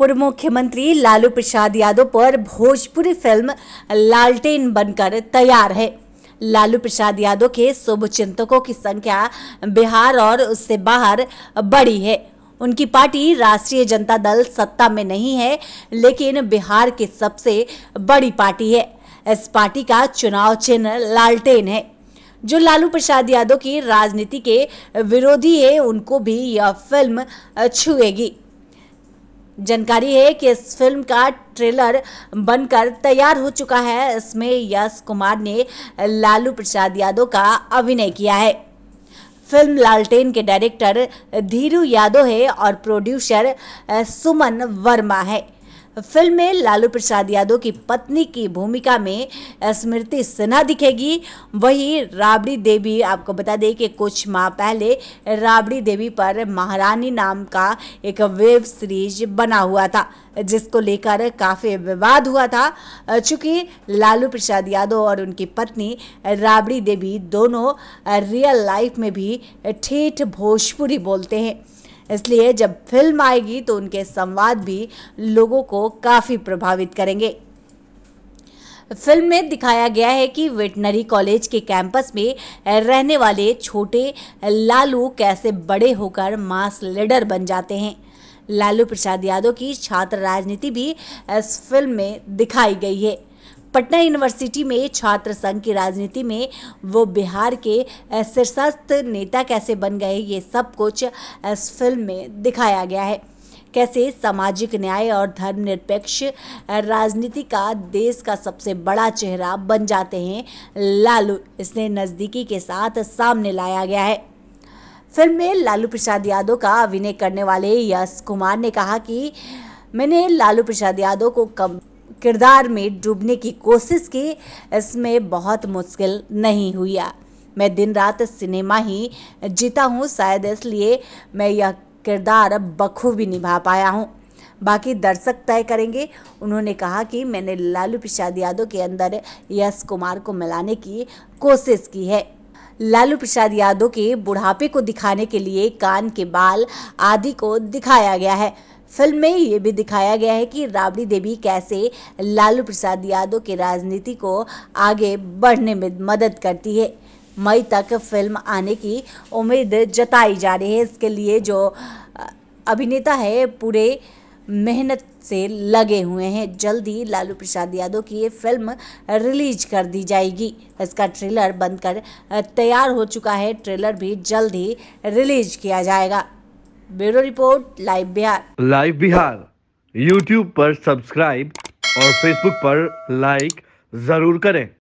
पूर्व मुख्यमंत्री लालू प्रसाद यादव पर भोजपुरी फिल्म लालटेन बनकर तैयार है लालू प्रसाद यादव के चिंतकों की संख्या बिहार और उससे बाहर बड़ी है उनकी पार्टी राष्ट्रीय जनता दल सत्ता में नहीं है लेकिन बिहार की सबसे बड़ी पार्टी है इस पार्टी का चुनाव चिन्ह लालटेन है जो लालू प्रसाद यादव की राजनीति के विरोधी है उनको भी यह फिल्म छुएगी जानकारी है कि इस फिल्म का ट्रेलर बनकर तैयार हो चुका है इसमें यश कुमार ने लालू प्रसाद यादव का अभिनय किया है फिल्म लालटेन के डायरेक्टर धीरू यादव है और प्रोड्यूसर सुमन वर्मा है फिल्म में लालू प्रसाद यादव की पत्नी की भूमिका में स्मृति सिन्हा दिखेगी वहीं राबड़ी देवी आपको बता दें कि कुछ माह पहले राबड़ी देवी पर महारानी नाम का एक वेब सीरीज बना हुआ था जिसको लेकर काफ़ी विवाद हुआ था चूंकि लालू प्रसाद यादव और उनकी पत्नी राबड़ी देवी दोनों रियल लाइफ में भी ठेठ भोजपुरी बोलते हैं इसलिए जब फिल्म आएगी तो उनके संवाद भी लोगों को काफ़ी प्रभावित करेंगे फिल्म में दिखाया गया है कि वेटनरी कॉलेज के कैंपस में रहने वाले छोटे लालू कैसे बड़े होकर मास लीडर बन जाते हैं लालू प्रसाद यादव की छात्र राजनीति भी इस फिल्म में दिखाई गई है पटना यूनिवर्सिटी में छात्र संघ की राजनीति में वो बिहार के शीर्षस्थ नेता कैसे बन गए ये सब कुछ इस फिल्म में दिखाया गया है कैसे सामाजिक न्याय और धर्मनिरपेक्ष राजनीति का देश का सबसे बड़ा चेहरा बन जाते हैं लालू इसने नज़दीकी के साथ सामने लाया गया है फिल्म में लालू प्रसाद यादव का अभिनय करने वाले यश कुमार ने कहा कि मैंने लालू प्रसाद यादव को कम किरदार में डूबने की कोशिश की इसमें बहुत मुश्किल नहीं हुआ मैं दिन रात सिनेमा ही जीता हूँ शायद इसलिए मैं यह किरदार बखूबी निभा पाया हूँ बाकी दर्शक तय करेंगे उन्होंने कहा कि मैंने लालू प्रसाद यादव के अंदर यश कुमार को मिलाने की कोशिश की है लालू प्रसाद यादव के बुढ़ापे को दिखाने के लिए कान के बाल आदि को दिखाया गया है फिल्म में ये भी दिखाया गया है कि राबड़ी देवी कैसे लालू प्रसाद यादव के राजनीति को आगे बढ़ने में मदद करती है मई तक फिल्म आने की उम्मीद जताई जा रही है इसके लिए जो अभिनेता है पूरे मेहनत से लगे हुए हैं जल्द ही लालू प्रसाद यादव की ये फिल्म रिलीज कर दी जाएगी इसका ट्रेलर बनकर तैयार हो चुका है ट्रेलर भी जल्द ही रिलीज किया जाएगा bureau report live Bihar live Bihar YouTube पर सब्सक्राइब और फेसबुक पर लाइक जरूर करें